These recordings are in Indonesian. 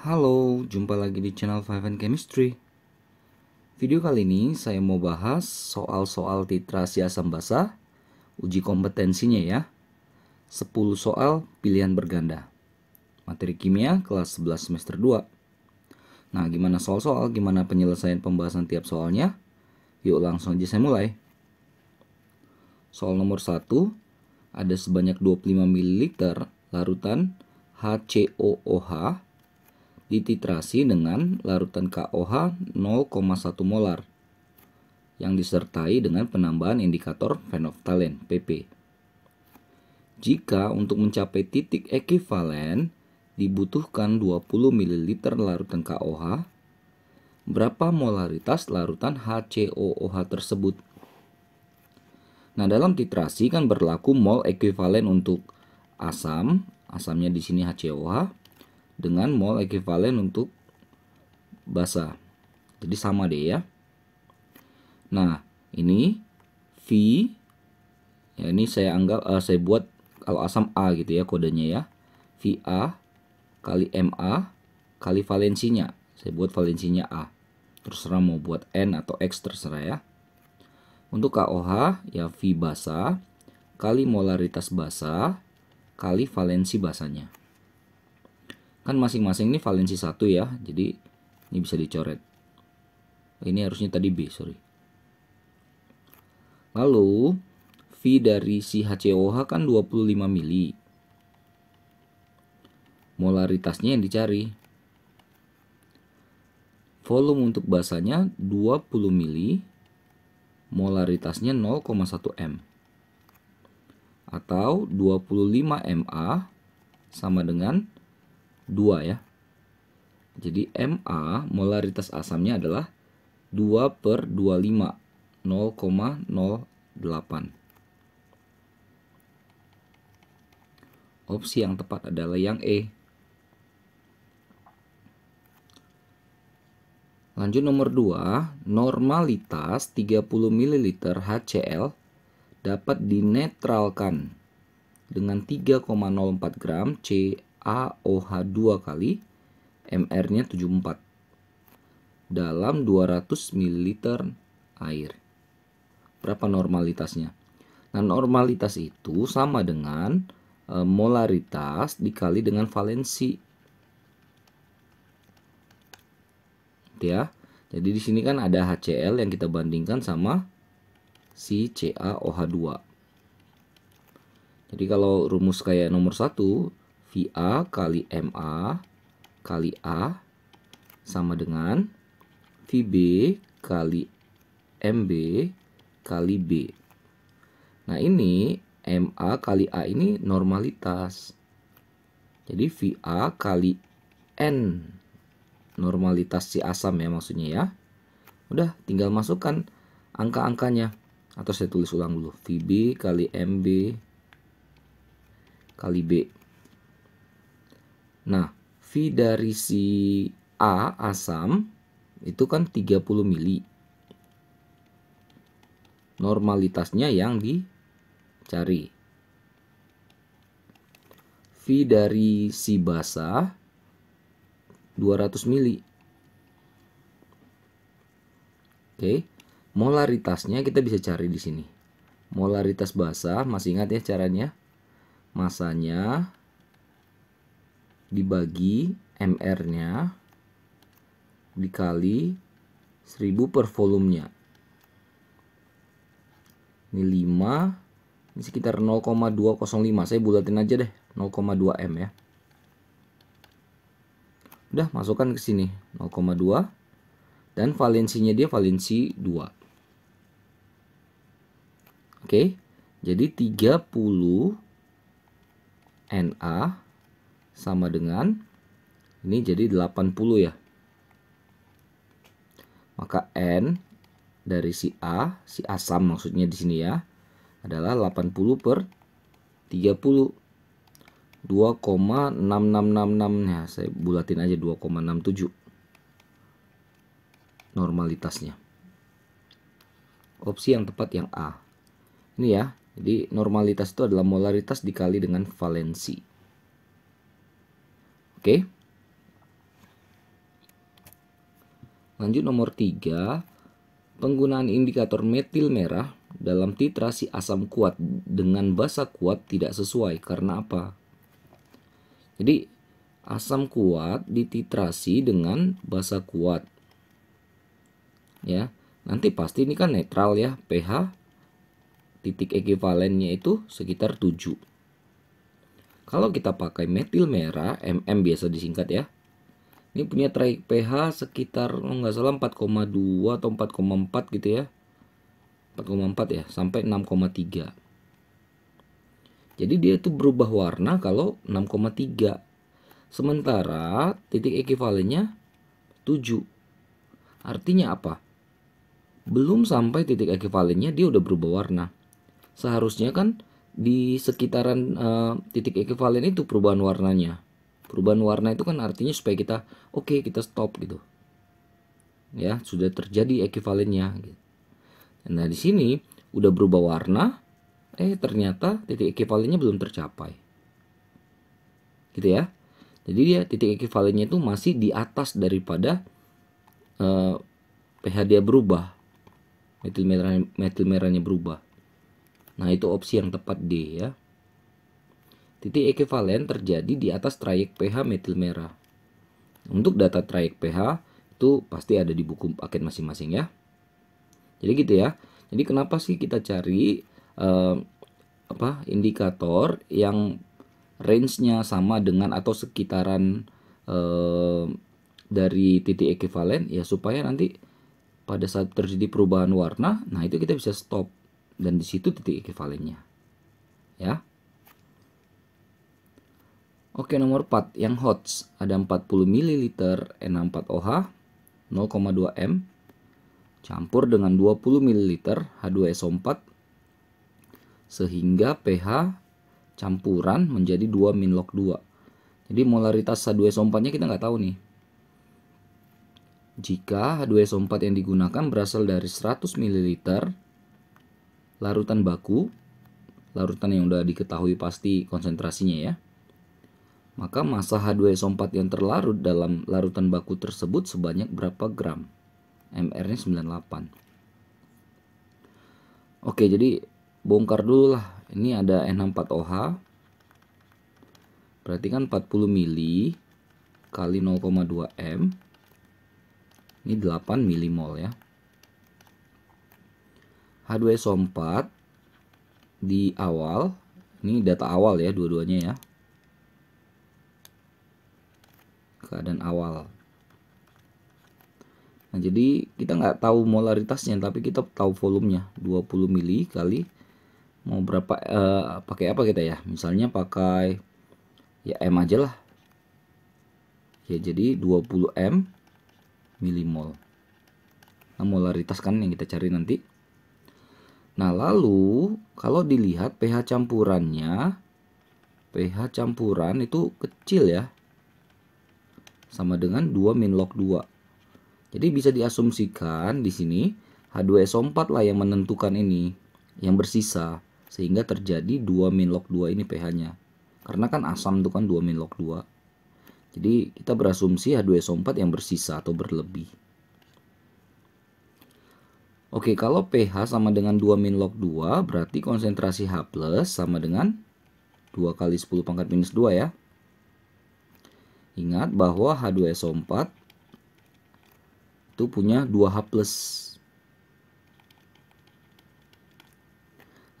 Halo, jumpa lagi di channel Five and Chemistry. Video kali ini saya mau bahas soal-soal titrasi asam basa, uji kompetensinya ya. 10 soal pilihan berganda. Materi kimia kelas 11 semester 2. Nah, gimana soal-soal, gimana penyelesaian pembahasan tiap soalnya? Yuk langsung aja saya mulai. Soal nomor 1, ada sebanyak 25 ml larutan HCOOH dititrasi dengan larutan KOH 0,1 molar yang disertai dengan penambahan indikator phenolphthalein PP. Jika untuk mencapai titik ekivalen dibutuhkan 20 ml larutan KOH, berapa molaritas larutan HCOOH tersebut? Nah, dalam titrasi kan berlaku mol ekivalen untuk asam, asamnya di sini HCOOH dengan mol ekivalen untuk basa. Jadi sama deh ya. Nah, ini V ya ini saya anggap uh, saya buat kalau asam A gitu ya kodenya ya. V A kali M A kali valensinya. Saya buat valensinya A. Terserah mau buat N atau X terserah ya. Untuk KOH ya V basa kali molaritas basa kali valensi basanya kan masing-masing ini valensi satu ya jadi ini bisa dicoret ini harusnya tadi B sorry lalu V dari si HCOH kan 25 mili molaritasnya yang dicari volume untuk basanya 20 mili molaritasnya 0,1 M atau 25 MA sama dengan 2 ya. Jadi MA molaritas asamnya adalah 2 per 25 0,08 Opsi yang tepat adalah yang E Lanjut nomor 2, normalitas 30 ml HCl dapat dinetralkan dengan 3,04 gram C AOH2 kali MR-nya 74 dalam 200 ml air. Berapa normalitasnya? Nah, normalitas itu sama dengan e, molaritas dikali dengan valensi. Gitu ya. Jadi di sini kan ada HCl yang kita bandingkan sama si CaOH2. Jadi kalau rumus kayak nomor 1 VA kali MA kali A sama dengan VB kali MB kali B. Nah ini MA kali A ini normalitas. Jadi VA kali N normalitas si asam ya maksudnya ya. Udah tinggal masukkan angka-angkanya. Atau saya tulis ulang dulu. VB kali MB kali B. Nah, V dari si A asam itu kan 30 mili. Normalitasnya yang dicari. V dari si basah 200 mili. Oke, molaritasnya kita bisa cari di sini. Molaritas basah, masih ingat ya caranya? Masanya dibagi MR-nya dikali 1000 per volumenya. Ini 5, ini sekitar 0,205. Saya bulatin aja deh, 0,2 M ya. Udah, masukkan ke sini 0,2 dan valensinya dia valensi 2. Oke. Jadi 30 NA sama dengan ini jadi 80 ya. Maka N dari si A, si asam maksudnya di sini ya, adalah 80 per 30. 2,6666 ya saya bulatin aja 2,67 normalitasnya opsi yang tepat yang A ini ya jadi normalitas itu adalah molaritas dikali dengan valensi Oke. Lanjut nomor 3, penggunaan indikator metil merah dalam titrasi asam kuat dengan basa kuat tidak sesuai karena apa? Jadi asam kuat dititrasi dengan basa kuat. Ya, nanti pasti ini kan netral ya, pH titik ekivalennya itu sekitar 7. Kalau kita pakai metil merah, MM biasa disingkat ya. Ini punya trai pH sekitar oh nggak salah 4,2 atau 4,4 gitu ya. 4,4 ya sampai 6,3. Jadi dia itu berubah warna kalau 6,3. Sementara titik ekivalennya 7. Artinya apa? Belum sampai titik ekivalennya dia udah berubah warna. Seharusnya kan di sekitaran uh, titik ekuivalen itu perubahan warnanya. Perubahan warna itu kan artinya supaya kita oke okay, kita stop gitu. Ya, sudah terjadi ekuivalennya gitu. Nah, di sini udah berubah warna, eh ternyata titik ekuivalennya belum tercapai. Gitu ya. Jadi dia titik ekuivalennya itu masih di atas daripada uh, pH dia berubah. Metil merah metil merahnya berubah. Nah, itu opsi yang tepat D ya. Titik ekivalen terjadi di atas trayek pH metil merah. Untuk data trayek pH itu pasti ada di buku paket masing-masing ya. Jadi gitu ya. Jadi kenapa sih kita cari eh, apa indikator yang range-nya sama dengan atau sekitaran eh, dari titik ekivalen ya supaya nanti pada saat terjadi perubahan warna, nah itu kita bisa stop dan di situ titik ekivalennya. Ya. Oke, nomor 4 yang hot ada 40 ml N4OH 0,2 m campur dengan 20 ml H2SO4 sehingga pH campuran menjadi 2 min log 2. Jadi molaritas H2SO4-nya kita nggak tahu nih. Jika H2SO4 yang digunakan berasal dari 100 ml larutan baku, larutan yang sudah diketahui pasti konsentrasinya ya. Maka massa H2SO4 yang terlarut dalam larutan baku tersebut sebanyak berapa gram? MR-nya 98. Oke, jadi bongkar dulu lah. Ini ada n 4 oh Berarti kan 40 mili kali 0,2 M. Ini 8 milimol ya. H2SO4 di awal. Ini data awal ya dua-duanya ya. Keadaan awal. Nah, jadi kita nggak tahu molaritasnya tapi kita tahu volumenya 20 mili kali mau berapa uh, pakai apa kita ya? Misalnya pakai ya M aja lah. Ya jadi 20 M milimol. Nah, molaritas kan yang kita cari nanti. Nah, lalu kalau dilihat pH campurannya, pH campuran itu kecil ya. Sama dengan 2 min log 2. Jadi bisa diasumsikan di sini H2SO4 lah yang menentukan ini, yang bersisa. Sehingga terjadi 2 min log 2 ini pH-nya. Karena kan asam itu kan 2 min log 2. Jadi kita berasumsi H2SO4 yang bersisa atau berlebih. Oke, kalau pH sama dengan 2 min log 2, berarti konsentrasi H plus sama dengan 2 kali 10 pangkat minus 2 ya. Ingat bahwa H2SO4 itu punya 2H plus.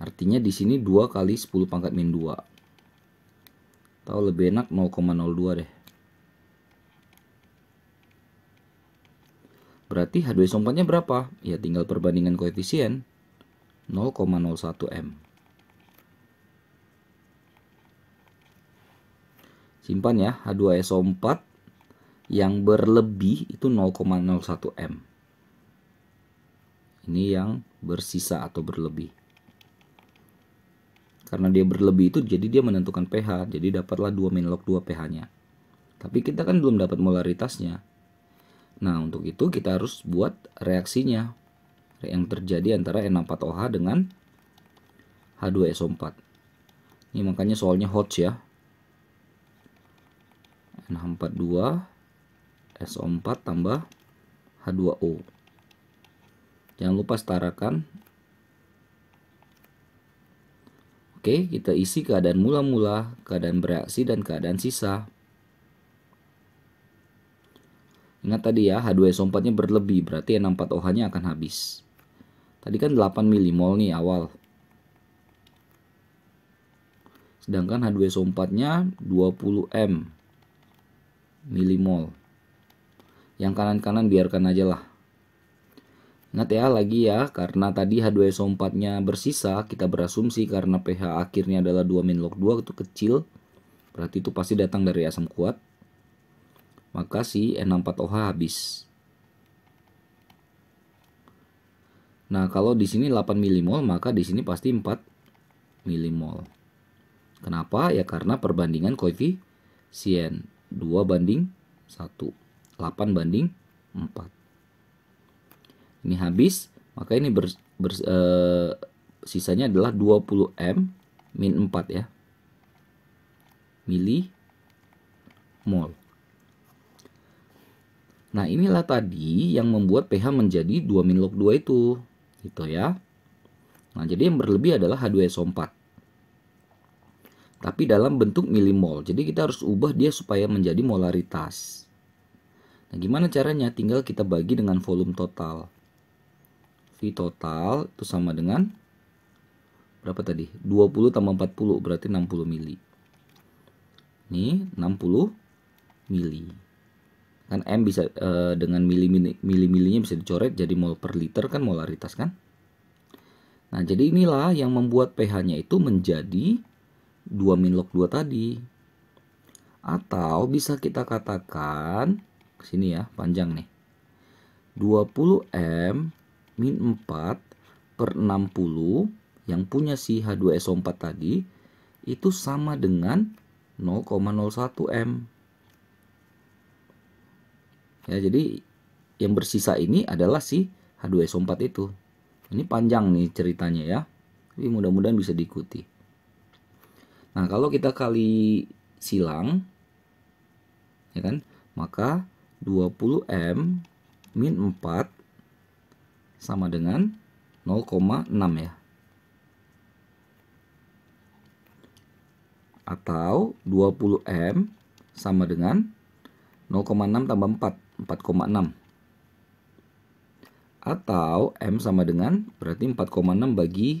Artinya di sini 2 kali 10 pangkat min 2. Atau lebih enak 0,02 deh. Berarti h 2 4 nya berapa? Ya tinggal perbandingan koefisien 0,01M. Simpan ya, H2SO4 yang berlebih itu 0,01M. Ini yang bersisa atau berlebih. Karena dia berlebih itu jadi dia menentukan pH, jadi dapatlah 2 min log 2 pH-nya. Tapi kita kan belum dapat molaritasnya, Nah, untuk itu kita harus buat reaksinya yang terjadi antara N4OH dengan H2SO4. Ini makanya soalnya hot ya. n 42 SO4 tambah H2O. Jangan lupa setarakan. Oke, kita isi keadaan mula-mula, keadaan bereaksi dan keadaan sisa. Ingat tadi ya, H2SO4-nya berlebih, berarti N64OH-nya akan habis. Tadi kan 8 milimol nih awal. Sedangkan H2SO4-nya 20M milimol. Yang kanan-kanan biarkan aja lah. Ingat ya lagi ya, karena tadi H2SO4-nya bersisa, kita berasumsi karena pH akhirnya adalah 2 min log 2 itu kecil, berarti itu pasti datang dari asam kuat maka si N64OH habis. Nah, kalau di sini 8 milimol, maka di sini pasti 4 milimol. Kenapa? Ya karena perbandingan koefisien 2 banding 1, 8 banding 4. Ini habis, maka ini ber, ber, e, eh, sisanya adalah 20M min 4 ya. Mili mol. Nah inilah tadi yang membuat pH menjadi 2 min log 2 itu. Gitu ya. Nah jadi yang berlebih adalah H2SO4. Tapi dalam bentuk milimol. Jadi kita harus ubah dia supaya menjadi molaritas. Nah gimana caranya? Tinggal kita bagi dengan volume total. V total itu sama dengan berapa tadi? 20 tambah 40 berarti 60 mili. Ini 60 mili kan m bisa e, dengan mili mili mili-milinya bisa dicoret jadi mol per liter kan molaritas kan nah jadi inilah yang membuat ph-nya itu menjadi 2 min log 2 tadi atau bisa kita katakan sini ya panjang nih 20m min 4 per 60 yang punya si H2SO4 tadi itu sama dengan 0,01m Ya, jadi yang bersisa ini adalah si H2SO4 itu. Ini panjang nih ceritanya ya. Tapi mudah-mudahan bisa diikuti. Nah, kalau kita kali silang ya kan? Maka 20M min 4 sama dengan 0,6 ya. Atau 20M sama dengan 0,6 tambah 4 4,6 atau M sama dengan berarti 4,6 bagi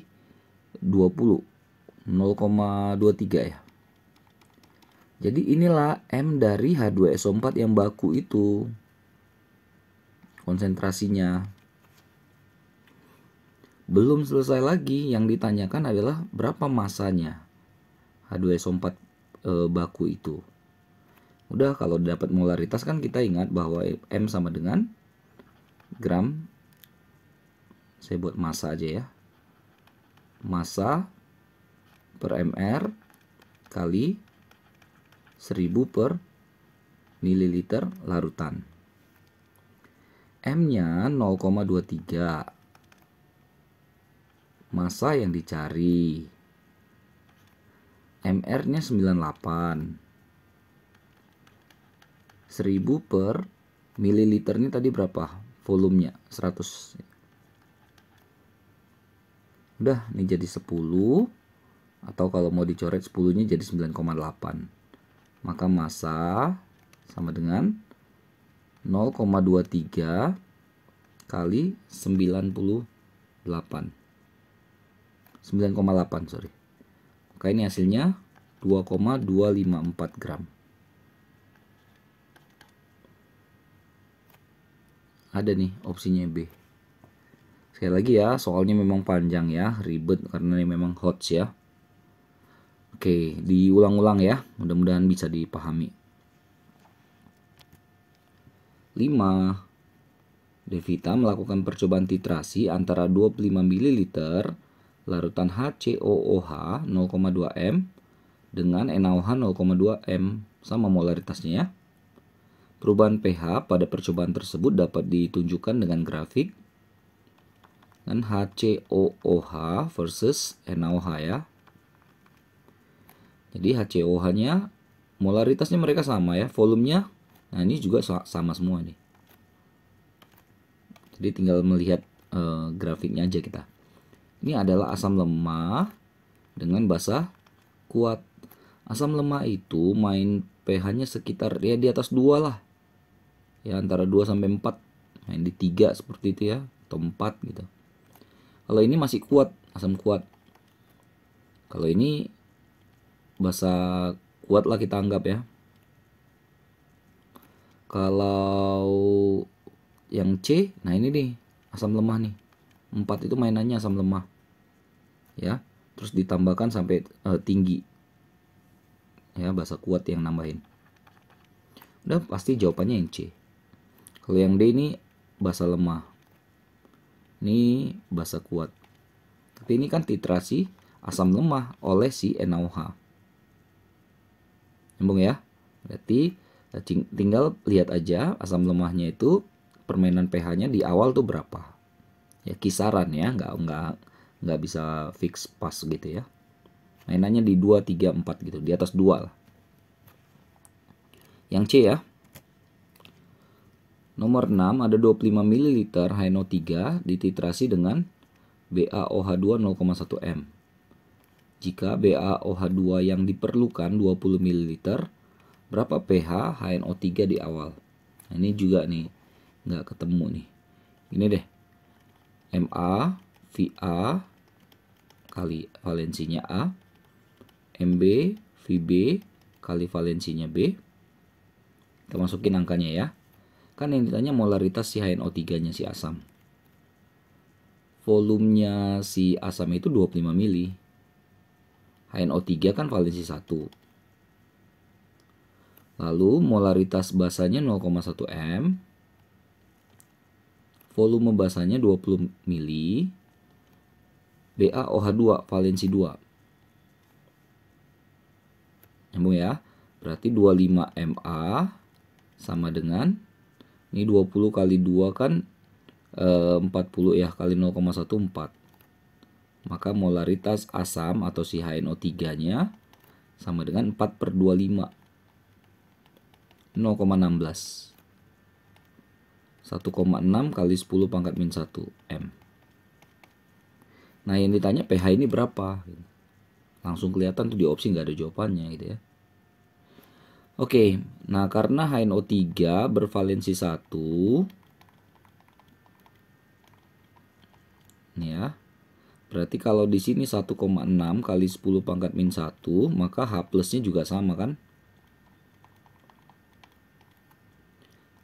20 0,23 ya jadi inilah M dari H2SO4 yang baku itu konsentrasinya belum selesai lagi yang ditanyakan adalah berapa masanya H2SO4 e, baku itu Udah kalau dapat molaritas kan kita ingat bahwa M sama dengan gram. Saya buat massa aja ya. Massa per MR kali 1000 per mililiter larutan. M-nya 0,23. massa yang dicari. MR-nya 98. 1000 per mililiter ini tadi berapa volumenya 100 udah ini jadi 10 atau kalau mau dicoret 10 nya jadi 9,8 maka massa sama dengan 0,23 kali 98 9,8 sorry maka ini hasilnya 2,254 gram ada nih opsinya B sekali lagi ya soalnya memang panjang ya ribet karena ini memang hot ya oke diulang-ulang ya mudah-mudahan bisa dipahami 5 Devita melakukan percobaan titrasi antara 25 ml larutan HCOOH 0,2 m dengan NaOH 0,2 m sama molaritasnya ya Perubahan pH pada percobaan tersebut dapat ditunjukkan dengan grafik dan HCOOH versus NaOH ya. Jadi HCOH-nya molaritasnya mereka sama ya, volumenya. Nah, ini juga sama semua nih. Jadi tinggal melihat e, grafiknya aja kita. Ini adalah asam lemah dengan basa kuat. Asam lemah itu main pH-nya sekitar ya di atas 2 lah ya antara 2 sampai 4 nah ini 3 seperti itu ya atau 4 gitu kalau ini masih kuat asam kuat kalau ini bahasa kuat lah kita anggap ya kalau yang C nah ini nih asam lemah nih 4 itu mainannya asam lemah ya terus ditambahkan sampai uh, tinggi ya bahasa kuat yang nambahin udah pasti jawabannya yang C kalau yang D ini bahasa lemah. Ini bahasa kuat. Tapi ini kan titrasi asam lemah oleh si NaOH. Nyambung ya? Berarti eh, tinggal lihat aja asam lemahnya itu permainan pH-nya di awal tuh berapa. Ya kisaran ya, nggak nggak nggak bisa fix pas gitu ya. Mainannya di 2, 3, 4 gitu, di atas 2 lah. Yang C ya, Nomor 6 ada 25 ml HNO3 dititrasi dengan BaOH2 0,1 m. Jika BaOH2 yang diperlukan 20 ml, berapa pH HNO3 di awal? Nah, ini juga nih nggak ketemu nih. Ini deh. MA VA kali valensinya A, MB VB kali valensinya B. Kita masukin angkanya ya. Kan yang ditanya molaritas si HNO3-nya si asam. Volumenya si asam itu 25 mili. HNO3 kan valensi 1. Lalu molaritas basanya 0,1 M. Volume basanya 20 mili. BaOH2 valensi 2. Nyambung ya. Berarti 25 Ma sama dengan ini 20 kali 2 kan e, eh, 40 ya kali 0,14. Maka molaritas asam atau si HNO3-nya sama dengan 4 per 25. 0,16. 1,6 kali 10 pangkat min 1 M. Nah yang ditanya pH ini berapa? Langsung kelihatan tuh di opsi nggak ada jawabannya gitu ya. Oke, nah karena HNO3 bervalensi 1 ya. Berarti kalau di sini 1,6 kali 10 pangkat min 1, maka H plusnya juga sama kan?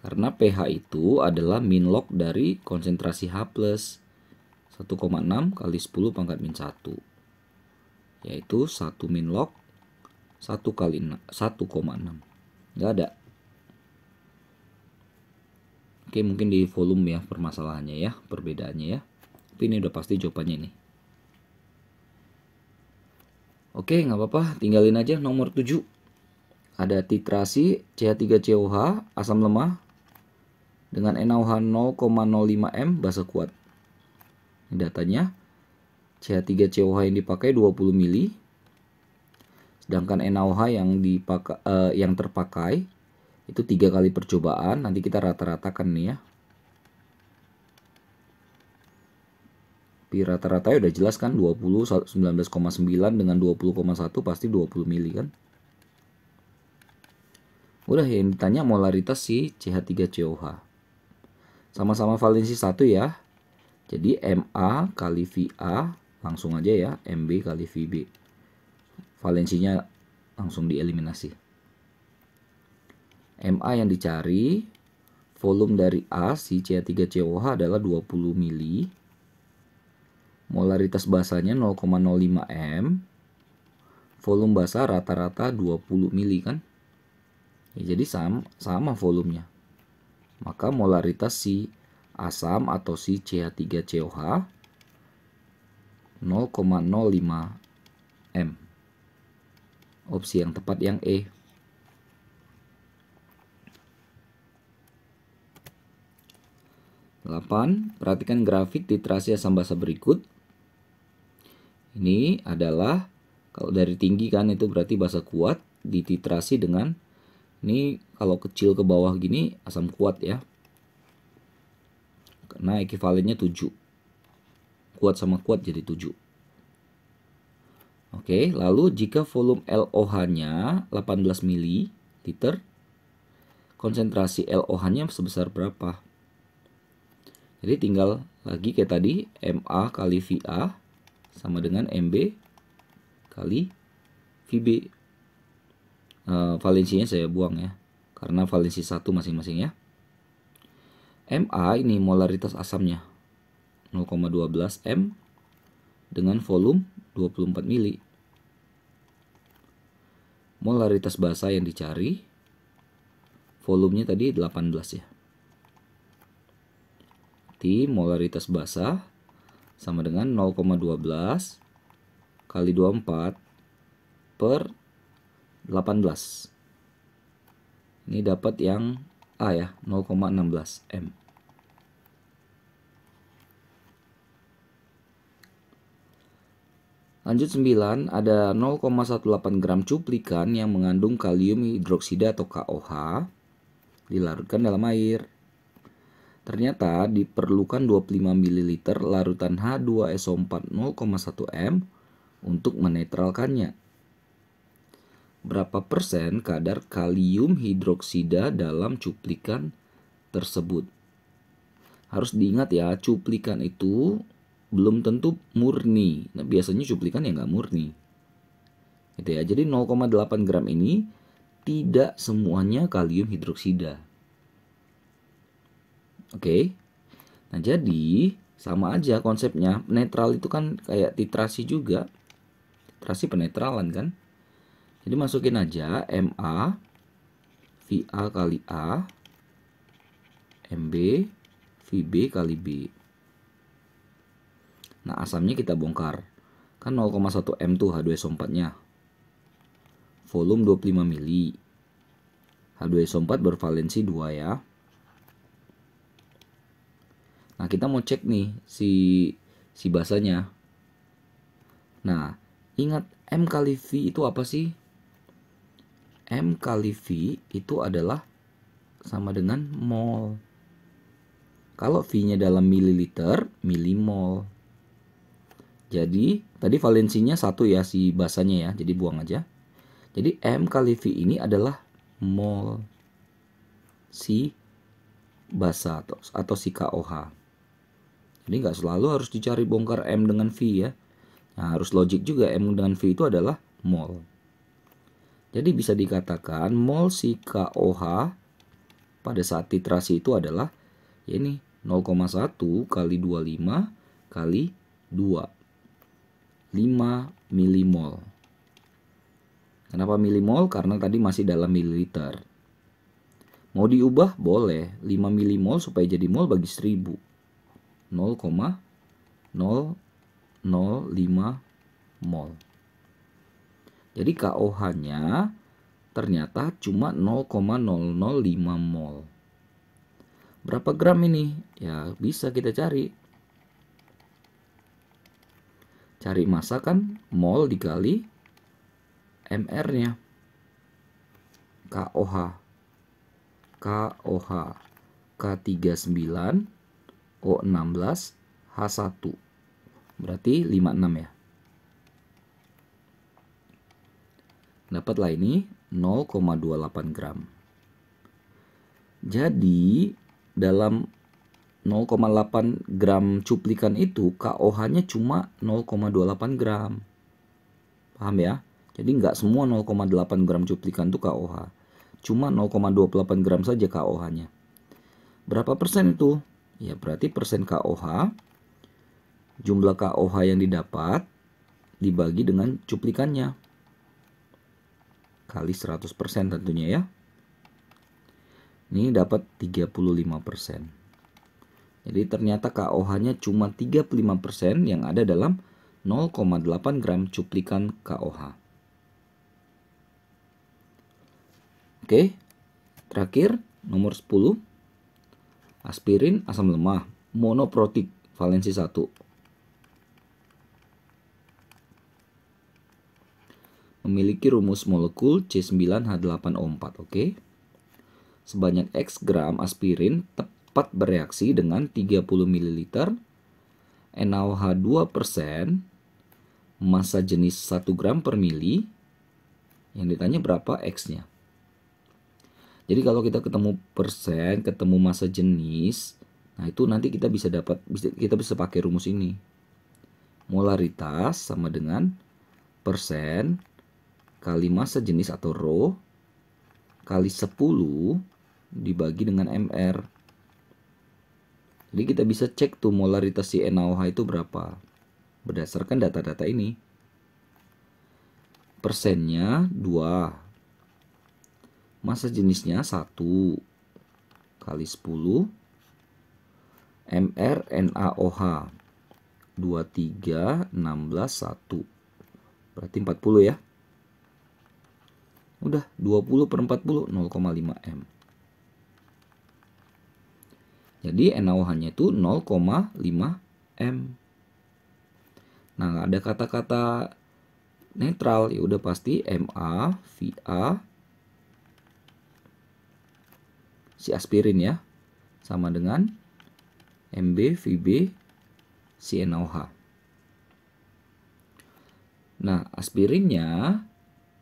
Karena pH itu adalah min log dari konsentrasi H plus 1,6 kali 10 pangkat min 1. Yaitu 1 min log 1 kali 1,6 nggak ada Oke mungkin di volume ya permasalahannya ya perbedaannya ya tapi ini udah pasti jawabannya ini. Oke nggak apa-apa tinggalin aja nomor 7 ada titrasi CH3COH asam lemah dengan NaOH 0,05M basa kuat. Ini datanya CH3COH yang dipakai 20 mili Sedangkan NaOH yang dipakai uh, eh, yang terpakai itu tiga kali percobaan. Nanti kita rata-ratakan nih ya. Pi rata-rata ya udah jelas kan 20 19,9 dengan 20,1 pasti 20 mili kan. Udah yang ditanya molaritas si CH3COH. Sama-sama valensi satu ya. Jadi MA kali VA langsung aja ya MB kali VB valensinya langsung dieliminasi. MA yang dicari volume dari A si CA3COH adalah 20 mili. Molaritas basahnya 0,05 M. Volume basah rata-rata 20 mili kan? Ya, jadi sama, sama volumenya. Maka molaritas si asam atau si CH3COH 0,05 M opsi yang tepat yang E. Delapan, perhatikan grafik titrasi asam basa berikut. Ini adalah kalau dari tinggi kan itu berarti basa kuat dititrasi dengan ini kalau kecil ke bawah gini asam kuat ya. Karena ekivalennya 7. Kuat sama kuat jadi 7. Oke, lalu jika volume LOH-nya 18 mili liter, konsentrasi LOH-nya sebesar berapa? Jadi tinggal lagi kayak tadi MA kali VA sama dengan MB kali VB. Uh, eh, valensinya saya buang ya, karena valensi satu masing-masing ya. MA ini molaritas asamnya 0,12 M dengan volume 24 mili. Molaritas basa yang dicari volumenya tadi 18 ya. Di molaritas basa sama dengan 0,12 kali 24 per 18. Ini dapat yang A ya, 0,16 M. Lanjut 9, ada 0,18 gram cuplikan yang mengandung kalium hidroksida atau KOH dilarutkan dalam air. Ternyata diperlukan 25 ml larutan H2SO4 0,1 m untuk menetralkannya. Berapa persen kadar kalium hidroksida dalam cuplikan tersebut? Harus diingat ya, cuplikan itu belum tentu murni. Nah, biasanya cuplikan yang nggak murni. Gitu ya. Jadi 0,8 gram ini tidak semuanya kalium hidroksida. Oke. Nah, jadi sama aja konsepnya. Netral itu kan kayak titrasi juga. Titrasi penetralan kan. Jadi masukin aja MA VA kali A MB VB kali B Nah, asamnya kita bongkar. Kan 0,1 M tuh H2SO4-nya. Volume 25 mili. H2SO4 bervalensi 2 ya. Nah, kita mau cek nih si si basanya. Nah, ingat M kali V itu apa sih? M kali V itu adalah sama dengan mol. Kalau V-nya dalam mililiter, milimol. Jadi tadi valensinya satu ya si basanya ya, jadi buang aja. Jadi M kali V ini adalah mol si basa atau, atau si KOH. Jadi nggak selalu harus dicari bongkar M dengan V ya. Nah, harus logik juga M dengan V itu adalah mol. Jadi bisa dikatakan mol si KOH pada saat titrasi itu adalah ya ini 0,1 kali 25 kali 2 5 milimol. Kenapa milimol? Karena tadi masih dalam mililiter. Mau diubah? Boleh. 5 milimol supaya jadi mol bagi 1000. 0,005 mol. Jadi KOH-nya ternyata cuma 0,005 mol. Berapa gram ini? Ya bisa kita cari Cari masa kan mol dikali MR-nya. KOH. KOH. K39 O16 H1. Berarti 56 ya. Dapatlah ini 0,28 gram. Jadi dalam 0,8 gram cuplikan itu KOH-nya cuma 0,28 gram. Paham ya? Jadi nggak semua 0,8 gram cuplikan itu KOH. Cuma 0,28 gram saja KOH-nya. Berapa persen itu? Ya berarti persen KOH, jumlah KOH yang didapat dibagi dengan cuplikannya. Kali 100% tentunya ya. Ini dapat 35 persen. Jadi ternyata KOH-nya cuma 35% yang ada dalam 0,8 gram cuplikan KOH. Oke, terakhir nomor 10. Aspirin asam lemah, monoprotik, valensi 1. Memiliki rumus molekul C9H8O4, oke. Sebanyak X gram aspirin tepat dapat bereaksi dengan 30 ml NaOH 2% massa jenis 1 gram per mili yang ditanya berapa X-nya. Jadi kalau kita ketemu persen, ketemu massa jenis, nah itu nanti kita bisa dapat kita bisa pakai rumus ini. Molaritas sama dengan persen kali massa jenis atau rho kali 10 dibagi dengan MR. Jadi kita bisa cek tuh molaritas si NaOH itu berapa berdasarkan data-data ini. Persennya 2. Masa jenisnya 1 kali 10 MR NaOH 23 16 1. Berarti 40 ya. Udah 20 per 40 0,5 M. Jadi NaOH-nya itu 0,5 m. Nah, ada kata-kata netral ya udah pasti MA, VA si aspirin ya sama dengan MB, VB, si NaOH. Nah, aspirinnya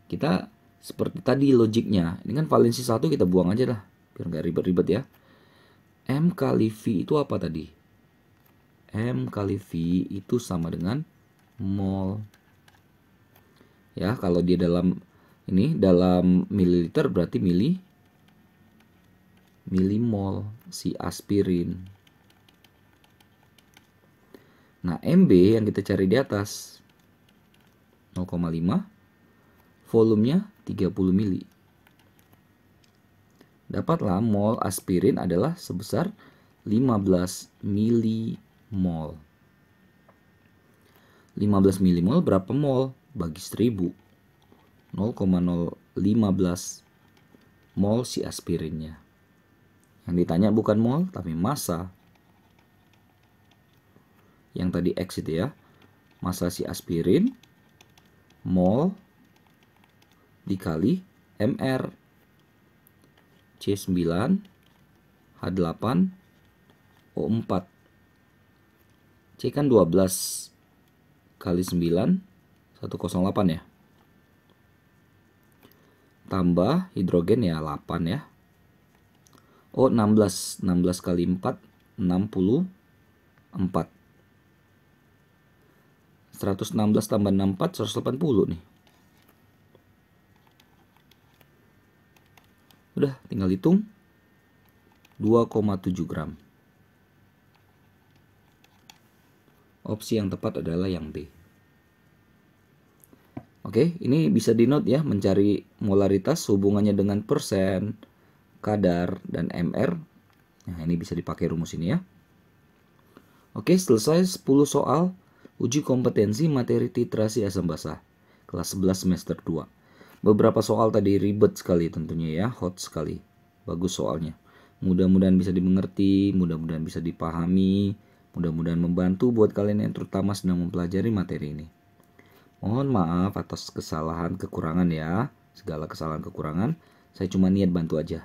kita seperti tadi logiknya. Ini kan valensi satu kita buang aja lah biar nggak ribet-ribet ya. M kali V itu apa tadi? M kali V itu sama dengan mol. Ya, kalau dia dalam ini dalam mililiter berarti mili milimol si aspirin. Nah, MB yang kita cari di atas 0,5 volumenya 30 mili. Dapatlah mol aspirin adalah sebesar 15 milimol. 15 milimol berapa mol bagi 1000? 0,015 mol si aspirinnya. Yang ditanya bukan mol tapi massa. Yang tadi X itu ya. Massa si aspirin mol dikali MR C9, H8, O4. C kan 12 kali 9, 108 ya. Tambah hidrogen ya 8 ya. o 16, 16 kali 4, 64. 116 tambah 64, 180 nih. Udah, tinggal hitung. 2,7 gram. Opsi yang tepat adalah yang B. Oke, ini bisa di note ya, mencari molaritas hubungannya dengan persen, kadar, dan MR. Nah, ini bisa dipakai rumus ini ya. Oke, selesai 10 soal uji kompetensi materi titrasi asam basah, kelas 11 semester 2. Beberapa soal tadi ribet sekali tentunya ya, hot sekali. Bagus soalnya. Mudah-mudahan bisa dimengerti, mudah-mudahan bisa dipahami, mudah-mudahan membantu buat kalian yang terutama sedang mempelajari materi ini. Mohon maaf atas kesalahan kekurangan ya, segala kesalahan kekurangan. Saya cuma niat bantu aja.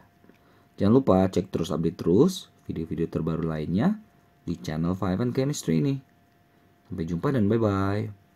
Jangan lupa cek terus update terus video-video terbaru lainnya di channel 5 and Chemistry ini. Sampai jumpa dan bye-bye.